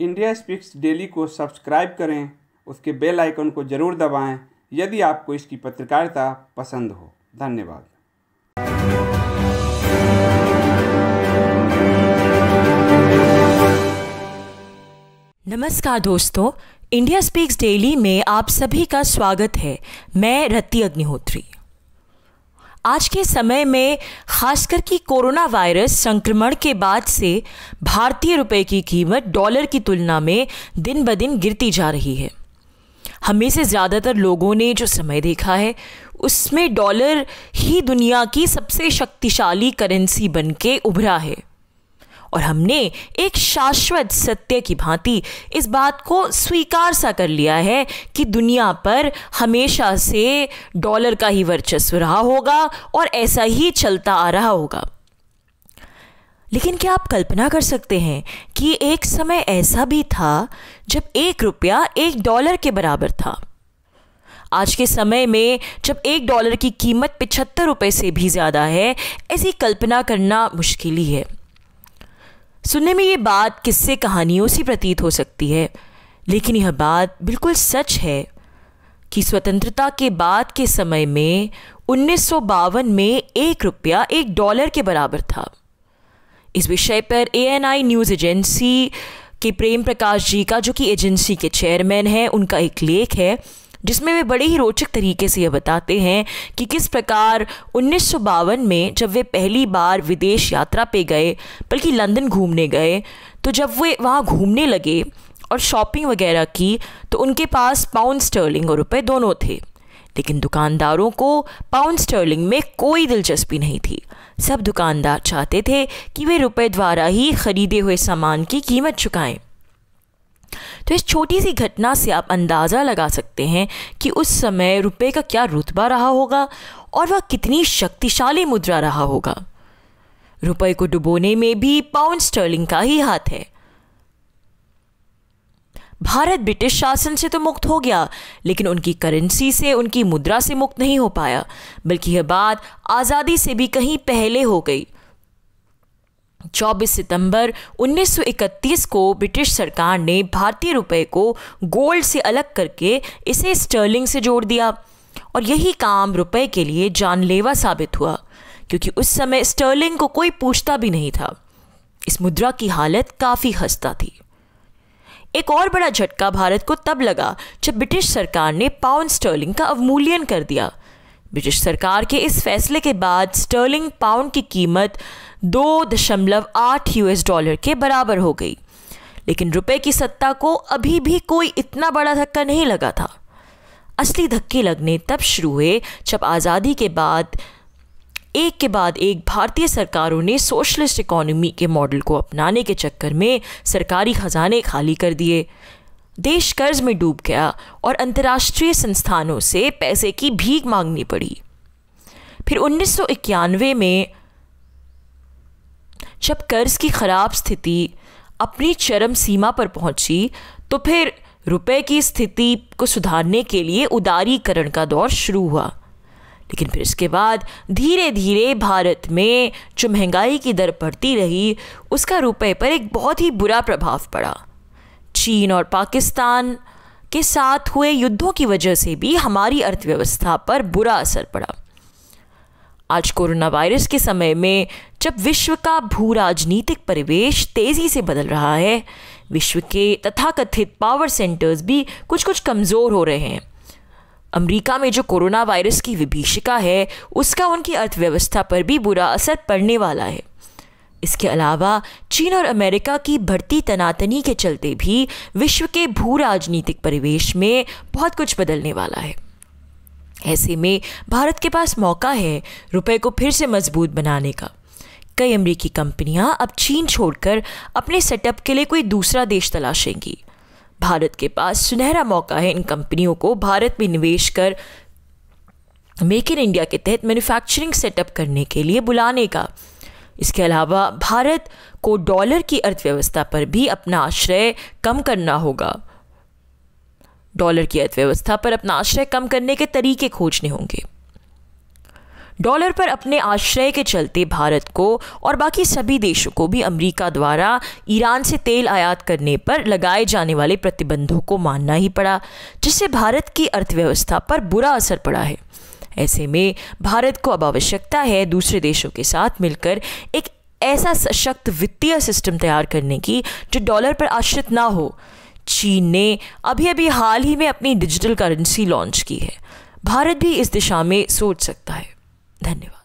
India speaks daily को subscribe करें उसके बेल आइकन को ज़रूर दबाएं यदि आपको इसकी पत्रकारिता पसंद हो धन्यवाद नमस्कार दोस्तों इंडिया स्पीक्स डेली में आप सभी का स्वागत है मैं रत्ती अग्निहोत्री आज के समय में खासकर कि कोरोना वायरस संक्रमण के बाद से भारतीय रुपए की कीमत डॉलर की तुलना में दिन ब दिन गिरती जा रही है हमें से ज़्यादातर लोगों ने जो समय देखा है उसमें डॉलर ही दुनिया की सबसे शक्तिशाली करेंसी बनके उभरा है और हमने एक शाश्वत सत्य की भांति इस बात को स्वीकार सा कर लिया है कि दुनिया पर हमेशा से डॉलर का ही वर्चस्व रहा होगा और ऐसा ही चलता आ रहा होगा लेकिन क्या आप कल्पना कर सकते हैं कि एक समय ऐसा भी था जब एक रुपया एक डॉलर के बराबर था आज के समय में जब एक डॉलर की कीमत पिछहत्तर रुपये से भी ज़्यादा है ऐसी कल्पना करना मुश्किल ही है सुनने में ये बात किससे कहानियों से प्रतीत हो सकती है लेकिन यह बात बिल्कुल सच है कि स्वतंत्रता के बाद के समय में उन्नीस में एक रुपया एक डॉलर के बराबर था इस विषय पर ए न्यूज़ एजेंसी के प्रेम प्रकाश जी का जो कि एजेंसी के चेयरमैन हैं उनका एक लेख है जिसमें वे बड़े ही रोचक तरीके से यह बताते हैं कि किस प्रकार उन्नीस में जब वे पहली बार विदेश यात्रा पे गए बल्कि लंदन घूमने गए तो जब वे वहाँ घूमने लगे और शॉपिंग वगैरह की तो उनके पास पाउंड स्टर्लिंग और रुपए दोनों थे लेकिन दुकानदारों को पाउंड स्टर्लिंग में कोई दिलचस्पी नहीं थी सब दुकानदार चाहते थे कि वे रुपए द्वारा ही खरीदे हुए सामान की कीमत चुकाएं तो इस छोटी सी घटना से आप अंदाज़ा लगा सकते हैं कि उस समय रुपए का क्या रुतबा रहा होगा और वह कितनी शक्तिशाली मुद्रा रहा होगा रुपए को डुबोने में भी पाउंड स्टर्लिंग का ही हाथ है भारत ब्रिटिश शासन से तो मुक्त हो गया लेकिन उनकी करेंसी से उनकी मुद्रा से मुक्त नहीं हो पाया बल्कि यह बात आज़ादी से भी कहीं पहले हो गई 24 सितंबर 1931 को ब्रिटिश सरकार ने भारतीय रुपए को गोल्ड से अलग करके इसे स्टर्लिंग से जोड़ दिया और यही काम रुपए के लिए जानलेवा साबित हुआ क्योंकि उस समय स्टर्लिंग को कोई पूछता भी नहीं था इस मुद्रा की हालत काफ़ी खस्ता थी एक और बड़ा झटका भारत को तब लगा जब ब्रिटिश सरकार ने पाउंड स्टर्लिंग का अवमूल्यन कर दिया ब्रिटिश सरकार के इस फैसले के बाद स्टर्लिंग पाउंड की कीमत दो दशमलव आठ यूएस डॉलर के बराबर हो गई लेकिन रुपए की सत्ता को अभी भी कोई इतना बड़ा धक्का नहीं लगा था असली धक्के लगने तब शुरू हुए जब आज़ादी के बाद एक के बाद एक भारतीय सरकारों ने सोशलिस्ट इकोनॉमी के मॉडल को अपनाने के चक्कर में सरकारी खजाने खाली कर दिए देश कर्ज में डूब गया और अंतर्राष्ट्रीय संस्थानों से पैसे की भीख मांगनी पड़ी फिर 1991 में जब कर्ज की खराब स्थिति अपनी चरम सीमा पर पहुंची तो फिर रुपए की स्थिति को सुधारने के लिए उदारीकरण का दौर शुरू हुआ लेकिन फिर इसके बाद धीरे धीरे भारत में जो महंगाई की दर बढ़ती रही उसका रुपए पर एक बहुत ही बुरा प्रभाव पड़ा चीन और पाकिस्तान के साथ हुए युद्धों की वजह से भी हमारी अर्थव्यवस्था पर बुरा असर पड़ा आज कोरोना वायरस के समय में जब विश्व का भू राजनीतिक परिवेश तेज़ी से बदल रहा है विश्व के तथाकथित पावर सेंटर्स भी कुछ कुछ कमज़ोर हो रहे हैं अमेरिका में जो कोरोना वायरस की विभीषिका है उसका उनकी अर्थव्यवस्था पर भी बुरा असर पड़ने वाला है इसके अलावा चीन और अमेरिका की बढ़ती तनातनी के चलते भी विश्व के भू राजनीतिक परिवेश में बहुत कुछ बदलने वाला है ऐसे में भारत के पास मौका है रुपए को फिर से मजबूत बनाने का कई अमरीकी कंपनियां अब चीन छोड़कर अपने सेटअप के लिए कोई दूसरा देश तलाशेंगी भारत के पास सुनहरा मौका है इन कंपनियों को भारत में निवेश कर मेक इन इंडिया के तहत मैन्युफैक्चरिंग सेटअप करने के लिए बुलाने का इसके अलावा भारत को डॉलर की अर्थव्यवस्था पर भी अपना आश्रय कम करना होगा डॉलर की अर्थव्यवस्था पर अपना आश्रय कम करने के तरीके खोजने होंगे डॉलर पर अपने आश्रय के चलते भारत को और बाकी सभी देशों को भी अमेरिका द्वारा ईरान से तेल आयात करने पर लगाए जाने वाले प्रतिबंधों को मानना ही पड़ा जिससे भारत की अर्थव्यवस्था पर बुरा असर पड़ा है ऐसे में भारत को अब आवश्यकता है दूसरे देशों के साथ मिलकर एक ऐसा सशक्त वित्तीय सिस्टम तैयार करने की जो डॉलर पर आश्रित ना हो चीन ने अभी अभी हाल ही में अपनी डिजिटल करेंसी लॉन्च की है भारत भी इस दिशा में सोच सकता है धन्यवाद